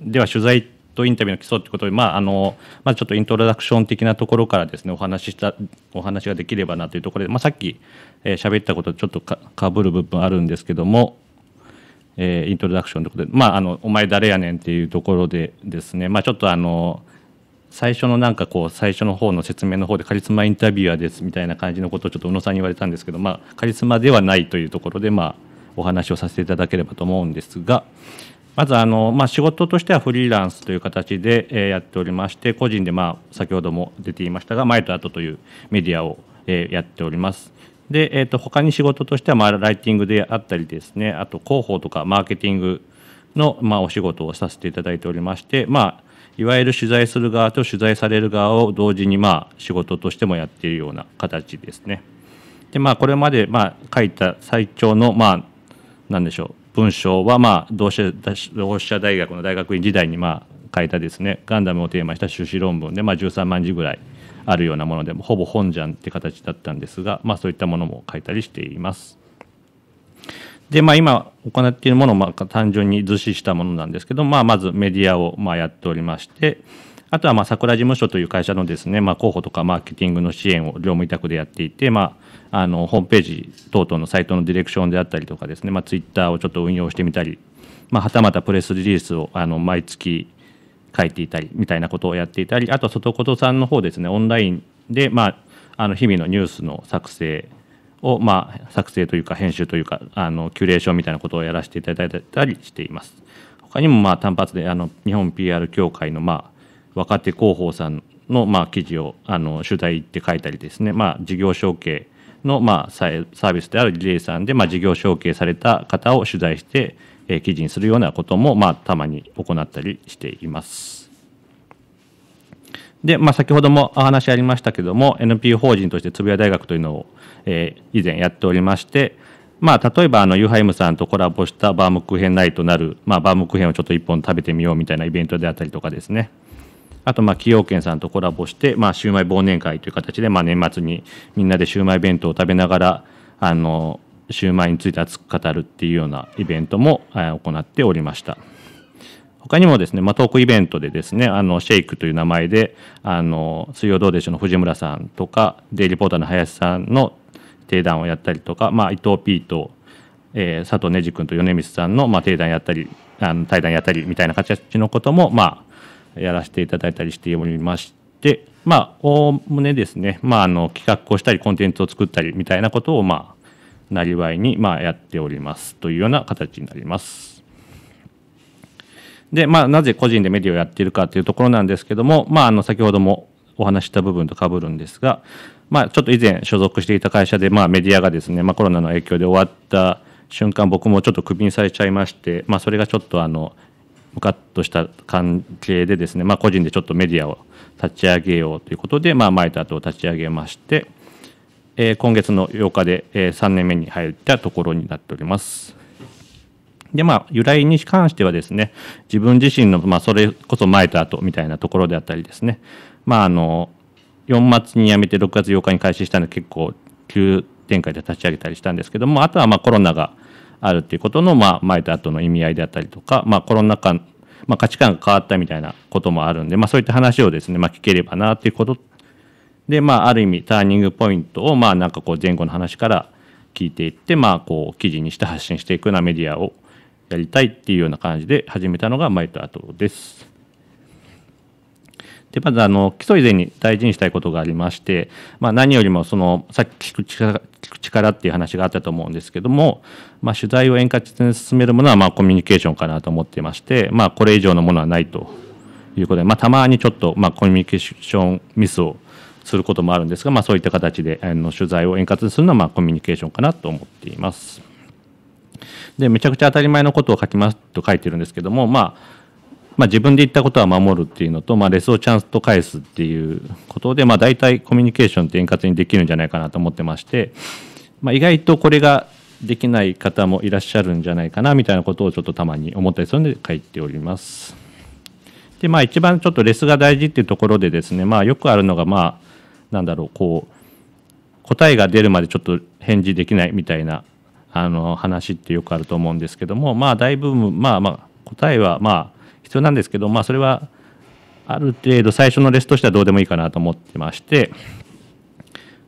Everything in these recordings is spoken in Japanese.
では取材とインタビューの基礎ということで、まあ、あのまずちょっとイントロダクション的なところからですねお話ししたお話ができればなというところで、まあ、さっき喋、えー、ったことちょっとかぶる部分あるんですけども、えー、イントロダクションということで、まあ、あのお前誰やねんっていうところでですね、まあ、ちょっとあの最初のなんかこう最初の方の説明の方でカリスマインタビュアーですみたいな感じのことをちょっと宇野さんに言われたんですけど、まあ、カリスマではないというところで、まあ、お話をさせていただければと思うんですが、まずあの、まあ、仕事としてはフリーランスという形で、えやっておりまして個人で、まあ、先ほども出ていましたが前と後というメディアを、えやっております。で、えーと、と他に仕事としては、まあ、ライティングであったりですねあと広報とかマーケティングの、まあ、お仕事をさせていただいておりまして、まあ、いわゆる取材する側と取材される側を同時に、まあ、仕事としてもやっているような形ですね。でまあ、これまで、まあ、書いた最長の、まあ、何でしょう文章は、まあ、同志社大学の大学院時代に、まあ、書いたですねガンダムをテーマした修士論文で、まあ、13万字ぐらいあるようなものでほぼ本じゃんって形だったんですが、まあ、そういったものも書いたりしています。で、まあ、今行っているものをまあ単純に図示したものなんですけど、まあ、まずメディアをまあやっておりまして、あとはまあ桜事務所という会社のですね、まあ、広報とかマーケティングの支援を業務委託でやっていて、まあ、あのホームページ等々のサイトのディレクションであったりとかですね、まあ、ツイッターをちょっと運用してみたり、まあ、はたまたプレスリリースをあの毎月書いていたりみたいなことをやっていたりあと外外琴さんの方ですねオンラインで、まあ、あの日々のニュースの作成を、まあ、作成というか編集というかあのキュレーションみたいなことをやらせていただいたりしています。他にもまあ単発であの日本 PR 協会のまあ若手広報さんの、まあ、記事をあの取材って書いたりですね、まあ、事業承継の、まあ、サービスであるリレーさんで、まあ、事業承継された方を取材して、え記事にするようなことも、まあ、たまに行ったりしています。で、まあ、先ほどもお話ありましたけども NPO 法人としてつぶや大学というのを、え以前やっておりまして、まあ、例えばあのユハイムさんとコラボしたバームクーヘンライトなる、まあ、バームクーヘンをちょっと1本食べてみようみたいなイベントであったりとかですねあと、まあ、崎陽軒さんとコラボして、まあ、シウマイ忘年会という形で、まあ、年末にみんなでシウマイ弁当を食べながら、あの、シウマイについて熱く語るっていうようなイベントも行っておりました。他にもですね、まあ、トークイベントでですね、あの、シェイクという名前で、あの、水曜どうでしょうの藤村さんとか、デイリポーターの林さんの提談をやったりとか、まあ、伊藤 P と、えー、佐藤ねじ君と米光さんの、まあ、定談やったり、あの対談やったりみたいな形のことも、まやらせていただいたりしておりまして、まあ、おおむねですね、まあ、あの企画をしたり、コンテンツを作ったりみたいなことを、まあ、なりわいに、まあ、やっておりますというような形になります。で、まあ、なぜ個人でメディアをやっているかというところなんですけども、まあ、あの先ほどもお話した部分とかぶるんですが、まあ、ちょっと以前所属していた会社で、まあ、メディアがですね、まあ、コロナの影響で終わった瞬間僕もちょっとクビにされちゃいまして、まあ、それがちょっとあのムカッとした関係でですね、まあ、個人でちょっとメディアを立ち上げようということで、まあ、マイター立ち上げまして、えー、今月の8日で、え3年目に入ったところになっております。でまあ、由来に関してはですね自分自身の、まあ、それこそ前と後みたいなところであったりですね、まあ、あの4末に辞めて6月8日に開始したので結構急展開で立ち上げたりしたんですけどもあとはまあコロナがあるっていうことの、まあ、前と後の意味合いであったりとか、まあ、コロナ禍、まあ、価値観が変わったみたいなこともあるんで、まあ、そういった話をですね、まあ、聞ければなっていうことで、まあ、ある意味ターニングポイントを、まあ、なんかこう前後の話から聞いていって、まあ、こう記事にして発信していくようなメディアをやりたいっていうような感じで始めたのが前と後です。でまずあの基礎以前に大事にしたいことがありまして、まあ、何よりもそのさっき聞く力っていう話があったと思うんですけども、まあ、取材を円滑に進めるものはまあコミュニケーションかなと思っていまして、まあ、これ以上のものはないということで、まあ、たまにちょっとまあコミュニケーションミスをすることもあるんですが、まあ、そういった形であの取材を円滑にするのはまあコミュニケーションかなと思っています。でめちゃくちゃ当たり前のことを書きますと書いてるんですけども、まあまあ、自分で言ったことは守るっていうのと、まあ、レスをちゃんと返すっていうことで、まあ、大体コミュニケーションって円滑にできるんじゃないかなと思ってまして、まあ、意外とこれができない方もいらっしゃるんじゃないかなみたいなことをちょっとたまに思ったりするので書いております。でまあ一番ちょっとレスが大事っていうところでですね、まあ、よくあるのがまあなんだろうこう答えが出るまでちょっと返事できないみたいなあの話ってよくあると思うんですけどもまあ大部分まあまあ答えはまあ必要なんですけど、まあ、それはある程度最初のレスとしてはどうでもいいかなと思ってまして、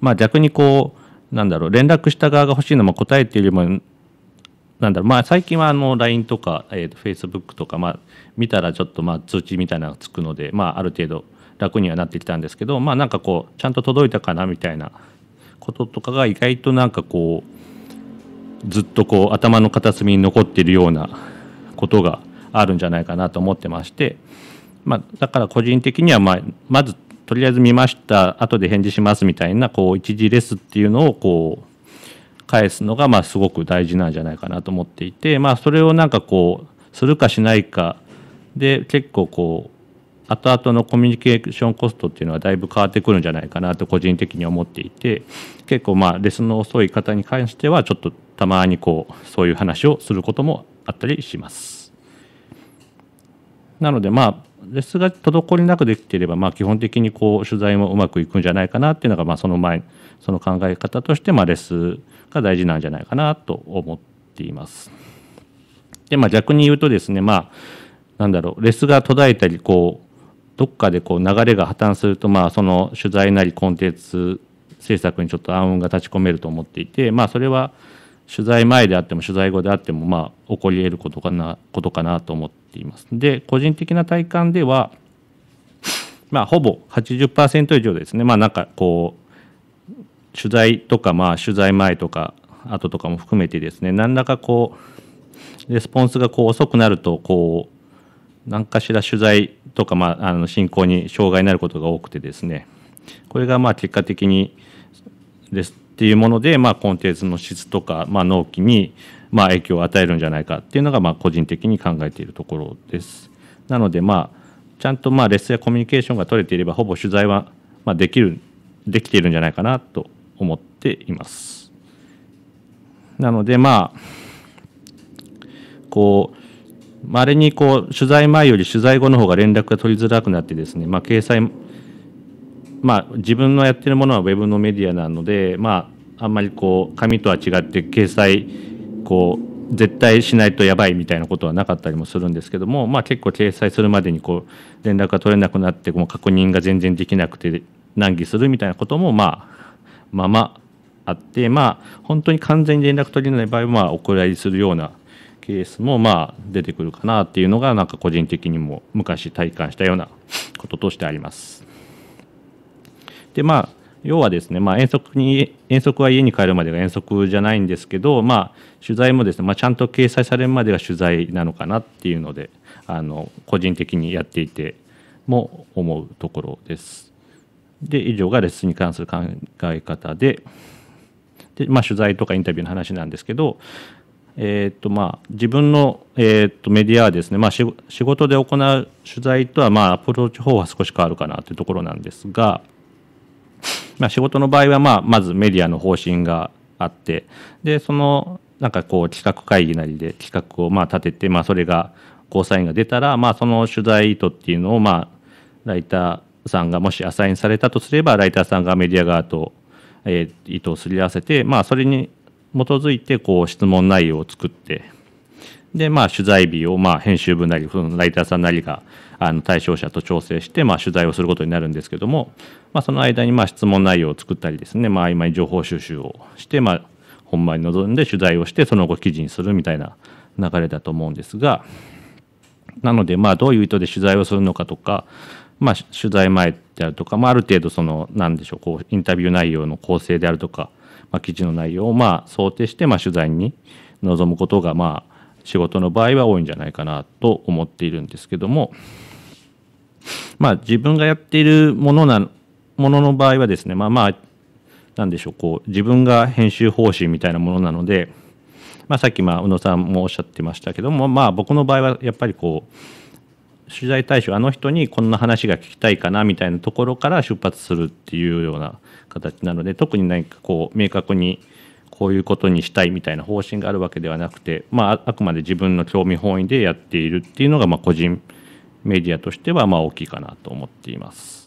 まあ、逆にこうなんだろう連絡した側が欲しいのも答えっていうよりもなんだろうまあ最近はあの LINE とか、えー、と Facebook とか、まあ、見たらちょっとまあ通知みたいなのがつくので、まあ、ある程度楽にはなってきたんですけどまあなんかこうちゃんと届いたかなみたいなこととかが意外となんかこうずっとこう頭の片隅に残っているようなことがあるんじゃないかなと思ってまして、まあ、だから個人的には、まあ、まずとりあえず見ました後で返事しますみたいなこう一時レスっていうのをこう返すのがまあすごく大事なんじゃないかなと思っていて、まあ、それをなんかこうするかしないかで結構こう後々のコミュニケーションコストっていうのはだいぶ変わってくるんじゃないかなと個人的に思っていて結構まあレスの遅い方に関してはちょっとたまにこうそういう話をすることもあったりします。なのでまあレスが滞りなくできていれば、まあ、基本的にこう取材もうまくいくんじゃないかなっていうのが、まあ、その前その考え方として、まあ、レスが大事なんじゃないかなと思っています。でまあ、逆に言うとですね、まあ、なんだろうレスが途絶えたりこうどっかでこう流れが破綻すると、まあ、その取材なりコンテンツ制作にちょっと暗雲が立ち込めると思っていて、まあ、それは取材前であっても取材後であってもまあ起こり得ることかなことかなと思っています。で個人的な体感では、まあ、ほぼ80%以上ですね、まあ、なんかこう取材とか、まあ、取材前とか後とかも含めてですね何らかこうレスポンスがこう遅くなるとこう何かしら取材とか、まあ、あの進行に障害になることが多くてですねこれがまあ結果的にレスっていうもので、まあ、コンテンツの質とか、まあ、納期に、まあ、影響を与えるんじゃないかっていうのが、まあ、個人的に考えているところです。なので、まあ、ちゃんと、まあ、レッスやコミュニケーションが取れていればほぼ取材は、まあ、できるできているんじゃないかなと思っています。なのでまあこうまれにこう取材前より取材後の方が連絡が取りづらくなってですね、まあ、掲載まあ、自分のやってるものはウェブのメディアなので、まあ、あんまりこう紙とは違って掲載こう絶対しないとやばいみたいなことはなかったりもするんですけども、まあ、結構掲載するまでにこう連絡が取れなくなってもう確認が全然できなくて難儀するみたいなことも、まあ、まあまあって、まあ、本当に完全に連絡取れない場合はまあお蔵入りするようなケースもまあ出てくるかなっていうのがなんか個人的にも昔体感したようなこととしてあります。でまあ要はですね、まあ、遠足に遠足は家に帰るまでが遠足じゃないんですけど、まあ、取材もですね、まあ、ちゃんと掲載されるまでが取材なのかなっていうのであの個人的にやっていても思うところです。で以上がレッスンに関する考え方でで、まあ、取材とかインタビューの話なんですけど、えーとまあ、自分の、えーと、とメディアはですね、まあ、仕事で行う取材とは、まあ、アプローチ法は少し変わるかなというところなんですが。まあ、仕事の場合は、まあ、まずメディアの方針があってでそのなんかこう企画会議なりで企画をまあ立てて、まあ、それがゴーサインが出たら、まあ、その取材意図っていうのを、まあ、ライターさんがもしアサインされたとすればライターさんがメディア側と、えー、意図をすり合わせて、まあ、それに基づいてこう質問内容を作ってで、まあ、取材日を、まあ、編集部なり、そのライターさんなりが、あの、対象者と調整して、まあ、取材をすることになるんですけども、まあ、その間に、まあ、質問内容を作ったりですね、まあ、曖昧情報収集をして、まあ、本番に臨んで取材をして、その後記事にするみたいな流れだと思うんですが、なので、まあ、どういう意図で取材をするのかとか、まあ、取材前であるとか、まあ、ある程度、その、なんでしょう、こう、インタビュー内容の構成であるとか、まあ、記事の内容を、まあ、想定して、まあ、取材に臨むことが、まあ、仕事の場合は多いんじゃないかなと思っているんですけどもまあ自分がやっているものなものの場合はですねまあまあ何でしょうこう自分が編集方針みたいなものなので、まあ、さっきまあ宇野さんもおっしゃってましたけどもまあ僕の場合はやっぱりこう取材対象あの人にこんな話が聞きたいかなみたいなところから出発するっていうような形なので特に何かこう明確にこういうことにしたいみたいな方針があるわけではなくて、まあ、あくまで自分の興味本位でやっているっていうのが、まあ、個人メディアとしてはまあ大きいかなと思っています。